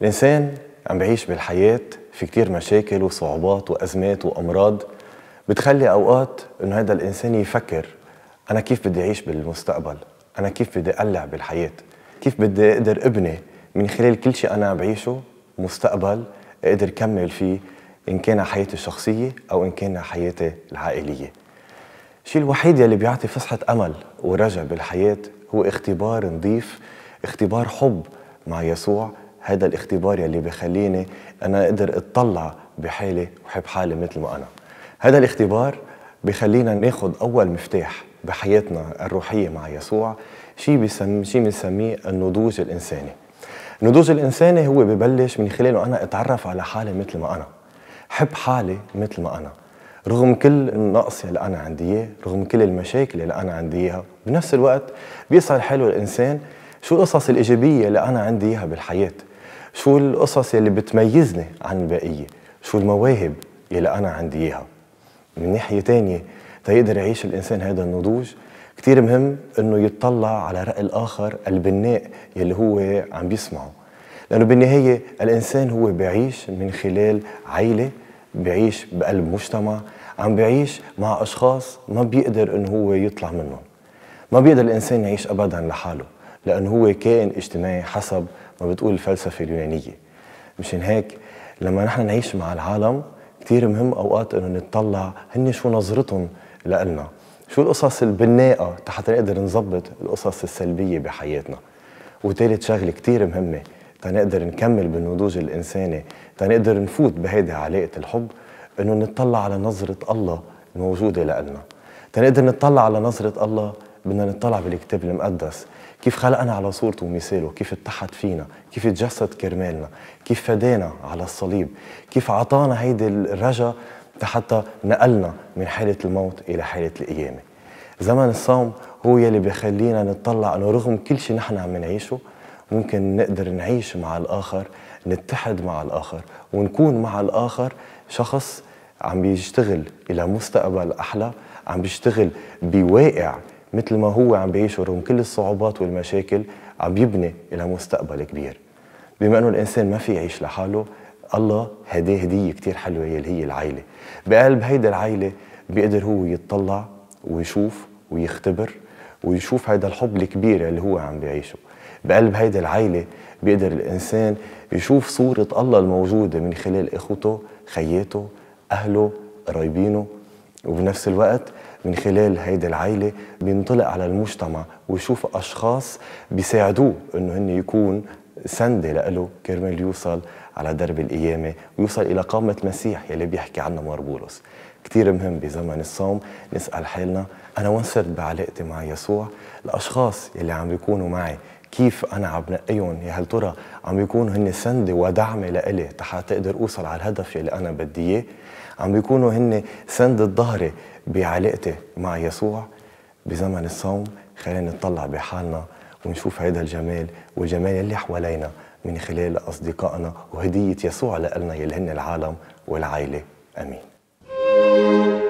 الإنسان عم بعيش بالحياة في كتير مشاكل وصعوبات وأزمات وأمراض بتخلي أوقات إنه هذا الإنسان يفكر أنا كيف بدي أعيش بالمستقبل أنا كيف بدي أقلع بالحياة كيف بدي أقدر أبني من خلال كل شيء أنا عم بعيشه مستقبل أقدر كمل فيه إن كان حياتي الشخصية أو إن كان حياتي العائلية الشيء الوحيد يلي بيعطي فسحة أمل ورجع بالحياة هو اختبار نظيف اختبار حب مع يسوع هذا الاختبار يلي بخليني انا اقدر اتطلع بحالي وحب حالي مثل ما انا هذا الاختبار بخلينا ناخذ اول مفتاح بحياتنا الروحيه مع يسوع شيء بسم شيء بنسميه النضوج الانساني النضوج الانساني هو ببلش من خلاله انا اتعرف على حالي مثل ما انا حب حالي مثل ما انا رغم كل النقص اللي انا عندي اياه رغم كل المشاكل اللي انا عندي اياها بنفس الوقت بيسأل حاله الانسان شو القصص الايجابيه اللي انا عندي اياها بالحياه شو القصص يلي بتميزني عن البقية شو المواهب يلي أنا عندي إياها من ناحية تانية تيقدر يعيش الإنسان هذا النضوج كتير مهم أنه يتطلع على رأي الآخر البناء يلي هو عم بيسمعه لأنه بالنهاية الإنسان هو بيعيش من خلال عيلة بيعيش بقلب مجتمع عم بيعيش مع أشخاص ما بيقدر أنه هو يطلع منهم ما بيقدر الإنسان يعيش أبدا لحاله لأنه هو كائن اجتماعي حسب ما بتقول الفلسفة اليونانية مشان هيك لما نحن نعيش مع العالم كثير مهم أوقات إنه نتطلع هن شو نظرتهم لإلنا شو القصص البناءة حتى نقدر نظبط القصص السلبية بحياتنا وتالت شغلة كثير مهمة تنقدر نكمل بالنضوج الإنساني تنقدر نفوت بهيدي علاقة الحب إنه نتطلع على نظرة الله الموجودة لإلنا تنقدر نتطلع على نظرة الله بدنا نطلع بالكتاب المقدس كيف خلقنا على صورته ومثاله كيف اتحد فينا كيف تجسد كرمالنا كيف فدانا على الصليب كيف عطانا هيدي الرجا حتى نقلنا من حالة الموت إلى حالة القيامة زمن الصوم هو يلي بخلينا نطلع أنه رغم كل شيء نحن عم نعيشه ممكن نقدر نعيش مع الآخر نتحد مع الآخر ونكون مع الآخر شخص عم بيشتغل إلى مستقبل أحلى عم بيشتغل بواقع مثل ما هو عم بيعيشه رغم كل الصعوبات والمشاكل عم بيبني إلى مستقبل كبير بما أنه الإنسان ما في يعيش لحاله الله هديه هدية كتير حلوة اللي هي العائلة بقلب هيدا العائلة بيقدر هو يتطلع ويشوف ويختبر ويشوف هيدا الحب الكبير اللي هو عم بيعيشه بقلب هيدا العائلة بيقدر الإنسان يشوف صورة الله الموجودة من خلال إخوته خياته أهله قرايبينه وبنفس الوقت من خلال هيدي العيلة بينطلق على المجتمع ويشوف أشخاص بيساعدوه إنه هن يكون سندة لإله كرمال يوصل على درب القيامة ويوصل إلى قامة المسيح يلي بيحكي عنه مار بولس كتير مهم بزمن الصوم نسأل حالنا أنا وين صرت بعلاقتي مع يسوع الأشخاص يلي عم بيكونوا معي كيف انا عم بنقيهم يا هل ترى عم بيكونوا هن سنده ودعمه لإلي حتى اقدر اوصل على الهدف اللي انا بدي اياه عم بيكونوا هن سند ظهري بعلاقتي مع يسوع بزمن الصوم خلينا نطلع بحالنا ونشوف هيدا الجمال والجمال اللي حوالينا من خلال اصدقائنا وهديه يسوع لنا يلي هن العالم والعائله امين